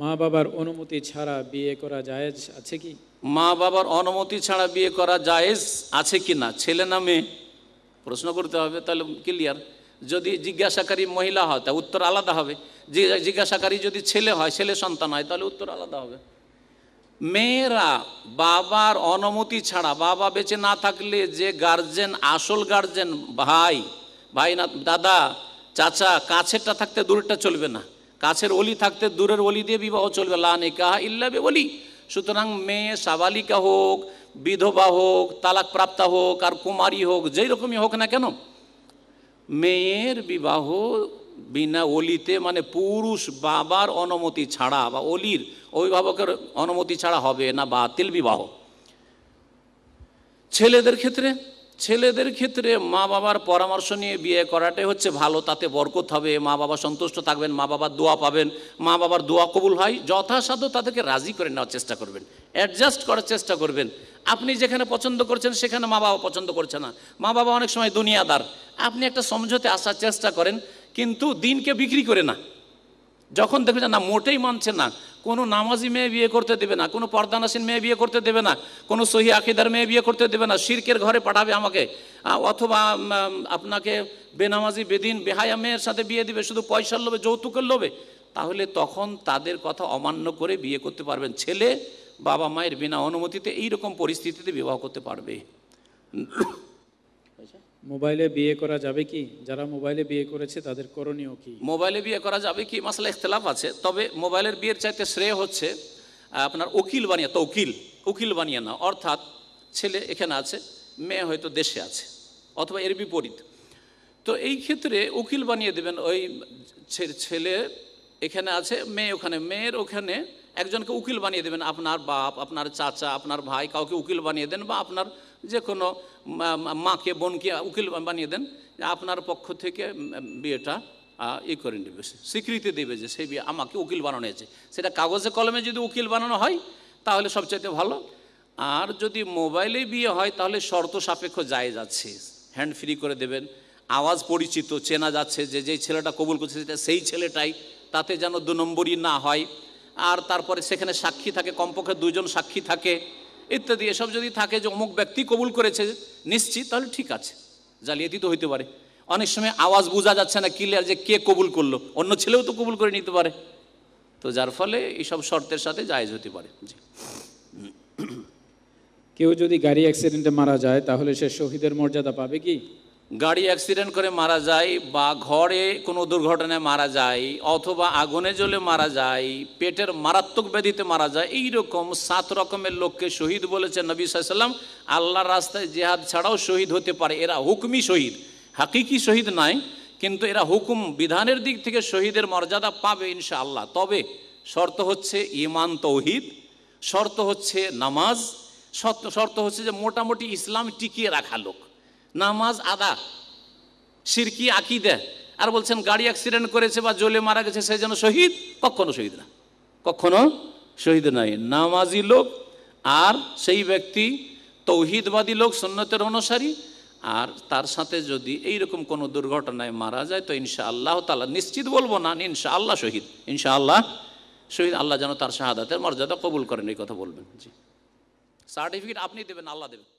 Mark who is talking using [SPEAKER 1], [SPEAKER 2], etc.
[SPEAKER 1] মা বাবার অনুমতি ছাড়া বিয়ে করা জায়েজ আছে কি
[SPEAKER 2] মা বাবার অনুমতি ছাড়া বিয়ে করা জায়েজ আছে কি না ছেলে না মেয়ে প্রশ্ন করতে হবে তাহলে ক্লিয়ার যদি জিজ্ঞাসাকারী মহিলা হয় তা উত্তর আলাদা হবে জিজ্ঞাসাকারী যদি ছেলে হয় ছেলে সন্তান হয় তাহলে উত্তর আলাদা হবে মেয়েরা বাবার অনুমতি ছাড়া বাবা বেঁচে না থাকলে যে গার্জেন আসল গার্জেন ভাই ভাই না দাদা চাচা কাছেরটা থাকতে দূরটা চলবে না কাছের অলি থাকতে দূরের অলি দিয়ে বিবাহ চলবে লা নিকাহ ইল্লা বে ওলি সুতরাং মেয়ে সাবালিকা হোক বিধবা হোক তালাক প্রাপ্তা হোক আর কুমারী হোক যেই রকমই হোক না কেন মেয়ের বিবাহ বিনা অলিতে মানে পুরুষ বাবার অনুমতি ছাড়া বা অলির অভিভাবকের অনুমতি ছাড়া হবে না বাতিল বিবাহ ছেলেদের ক্ষেত্রে ছেলেদের ক্ষেত্রে মা বাবার পরামর্শ নিয়ে বিয়ে করাটাই হচ্ছে ভালো তাতে বরকত হবে মা বাবা সন্তুষ্ট থাকবেন মা বাবার দোয়া পাবেন মা বাবার দোয়া কবুল হয় যথাসাধ্য তাদেরকে রাজি করে নেওয়ার চেষ্টা করবেন অ্যাডজাস্ট করার চেষ্টা করবেন আপনি যেখানে পছন্দ করছেন সেখানে মা বাবা পছন্দ করছে না মা বাবা অনেক সময় দুনিয়াদার আপনি একটা সমঝোতে আসার চেষ্টা করেন কিন্তু দিনকে বিক্রি করে না যখন দেখবে যে না মোটেই মানছে না কোনো নামাজি মেয়ে বিয়ে করতে দেবে না কোনো পর্দানাসীন মেয়ে বিয়ে করতে দেবে না কোনো সহি আকিদার মেয়ে বিয়ে করতে দেবে না শির্কের ঘরে পাঠাবে আমাকে অথবা আপনাকে বেনামাজি বেদিন বেহায়া মেয়ের সাথে বিয়ে দিবে শুধু পয়সার লোভে যৌতুকের লোভে তাহলে তখন তাদের কথা অমান্য করে বিয়ে করতে পারবেন ছেলে বাবা মায়ের বিনা অনুমতিতে এইরকম পরিস্থিতিতে বিবাহ করতে পারবে
[SPEAKER 1] মোবাইলে বিয়ে করা যাবে কি যারা মোবাইলে বিয়ে করেছে তাদের করণীয় কি
[SPEAKER 2] মোবাইলে বিয়ে করা যাবে কি মাসালা ইখতলাফ আছে তবে মোবাইলের বিয়ের চাইতে শ্রেয় হচ্ছে আপনার উকিল বানিয়ে তো উকিল উকিল বানিয়ে না অর্থাৎ ছেলে এখানে আছে মেয়ে হয়তো দেশে আছে অথবা এর বিপরীত তো এই ক্ষেত্রে উকিল বানিয়ে দেবেন ওই ছেলে এখানে আছে মেয়ে ওখানে মেয়ের ওখানে একজনকে উকিল বানিয়ে দেবেন আপনার বাপ আপনার চাচা আপনার ভাই কাউকে উকিল বানিয়ে দেন বা আপনার যে কোনো মাকে বোনকে উকিল বানিয়ে দেন আপনার পক্ষ থেকে বিয়েটা ই করে নেবে স্বীকৃতি দেবে যে সেই বিয়ে আমাকে উকিল বানানো হয়েছে সেটা কাগজে কলমে যদি উকিল বানানো হয় তাহলে সবচাইতে ভালো আর যদি মোবাইলে বিয়ে হয় তাহলে শর্ত সাপেক্ষ যায় যাচ্ছে হ্যান্ড ফ্রি করে দেবেন আওয়াজ পরিচিত চেনা যাচ্ছে যে যেই ছেলেটা কবুল করছে সেটা সেই ছেলেটাই তাতে যেন দু নম্বরই না হয় আর তারপরে সেখানে সাক্ষী থাকে কমপক্ষে দুজন সাক্ষী থাকে ইত্যাদি এসব যদি থাকে যে অমুক ব্যক্তি কবুল করেছে নিশ্চিত তাহলে ঠিক আছে জালিয়াতি তো হইতে পারে অনেক সময় আওয়াজ বোঝা যাচ্ছে না ক্লিয়ার যে কে কবুল করলো অন্য ছেলেও তো কবুল করে নিতে পারে তো যার ফলে এইসব শর্তের সাথে জায়েজ হতে পারে
[SPEAKER 1] কেউ যদি গাড়ি অ্যাক্সিডেন্টে মারা যায় তাহলে সে শহীদের মর্যাদা পাবে কি
[SPEAKER 2] গাড়ি অ্যাক্সিডেন্ট করে মারা যায় বা ঘরে কোনো দুর্ঘটনায় মারা যায় অথবা আগুনে জ্বলে মারা যায় পেটের মারাত্মক ব্যাধিতে মারা যায় এই রকম সাত রকমের লোককে শহীদ বলেছেন নবী সাল্লাম আল্লাহর রাস্তায় জেহাদ ছাড়াও শহীদ হতে পারে এরা হুকমি শহীদ হাকিকি শহীদ নাই কিন্তু এরা হুকুম বিধানের দিক থেকে শহীদের মর্যাদা পাবে ইনশা আল্লাহ তবে শর্ত হচ্ছে ইমান তৌহিদ শর্ত হচ্ছে নামাজ শর্ত হচ্ছে যে মোটামুটি ইসলাম টিকিয়ে রাখা লোক নামাজ আদা সিরকি দেয় আর বলছেন গাড়ি অ্যাক্সিডেন্ট করেছে বা জলে মারা গেছে সে যেন শহীদ কখনো শহীদ না কখনো শহীদ নাই নামাজি লোক আর সেই ব্যক্তি তৌহিদবাদী লোক সন্ন্যতের অনুসারী আর তার সাথে যদি এইরকম কোনো দুর্ঘটনায় মারা যায় তো ইনশা আল্লাহ তালা নিশ্চিত বলবো না ইনশা আল্লাহ শহীদ ইনশা আল্লাহ শহীদ আল্লাহ যেন তার শাহাদাতের মর্যাদা কবুল করেন এই কথা বলবেন জি সার্টিফিকেট আপনি দেবেন আল্লাহ দেবেন